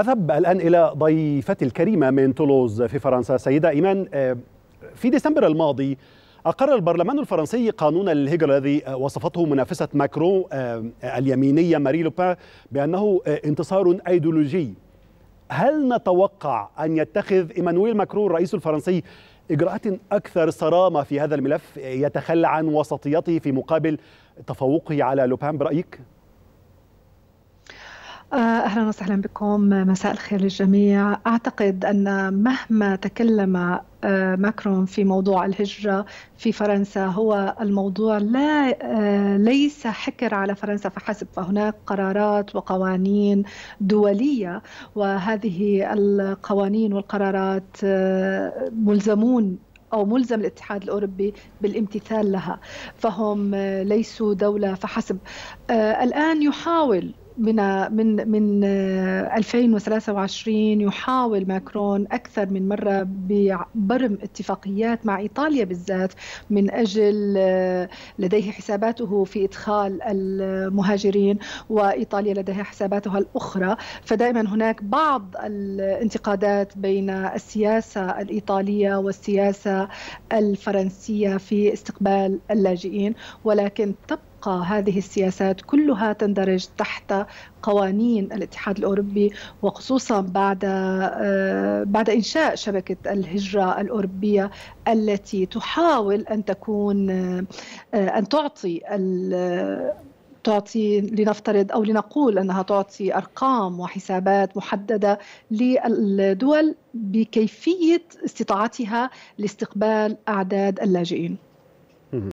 أذهب الآن إلى ضيفتي الكريمة من تولوز في فرنسا سيدة إيمان آه، في ديسمبر الماضي أقر البرلمان الفرنسي قانون الهجرة الذي وصفته منافسة ماكرون آه، اليمينية ماري لوبان بأنه آه، انتصار أيديولوجي هل نتوقع أن يتخذ إيمانويل ماكرون الرئيس الفرنسي إجراءات أكثر صرامة في هذا الملف يتخلى عن وسطيته في مقابل تفوقه على لوبان برأيك؟ أهلا وسهلا بكم مساء الخير للجميع أعتقد أن مهما تكلم آه، ماكرون في موضوع الهجرة في فرنسا هو الموضوع لا آه، ليس حكر على فرنسا فحسب فهناك قرارات وقوانين دولية وهذه القوانين والقرارات آه، ملزمون أو ملزم الاتحاد الأوروبي بالامتثال لها فهم ليسوا دولة فحسب الآن يحاول من من من 2023 آه، يحاول ماكرون اكثر من مره ببرم اتفاقيات مع ايطاليا بالذات من اجل آه، لديه حساباته في ادخال المهاجرين وايطاليا لديها حساباتها الاخرى فدائما هناك بعض الانتقادات بين السياسه الايطاليه والسياسه الفرنسيه في استقبال اللاجئين ولكن تبقى تبقى هذه السياسات كلها تندرج تحت قوانين الاتحاد الاوروبي وخصوصا بعد آه، بعد انشاء شبكه الهجره الاوروبيه التي تحاول ان تكون آه، ان تعطي تعطي لنفترض او لنقول انها تعطي ارقام وحسابات محدده للدول بكيفيه استطاعتها لاستقبال اعداد اللاجئين.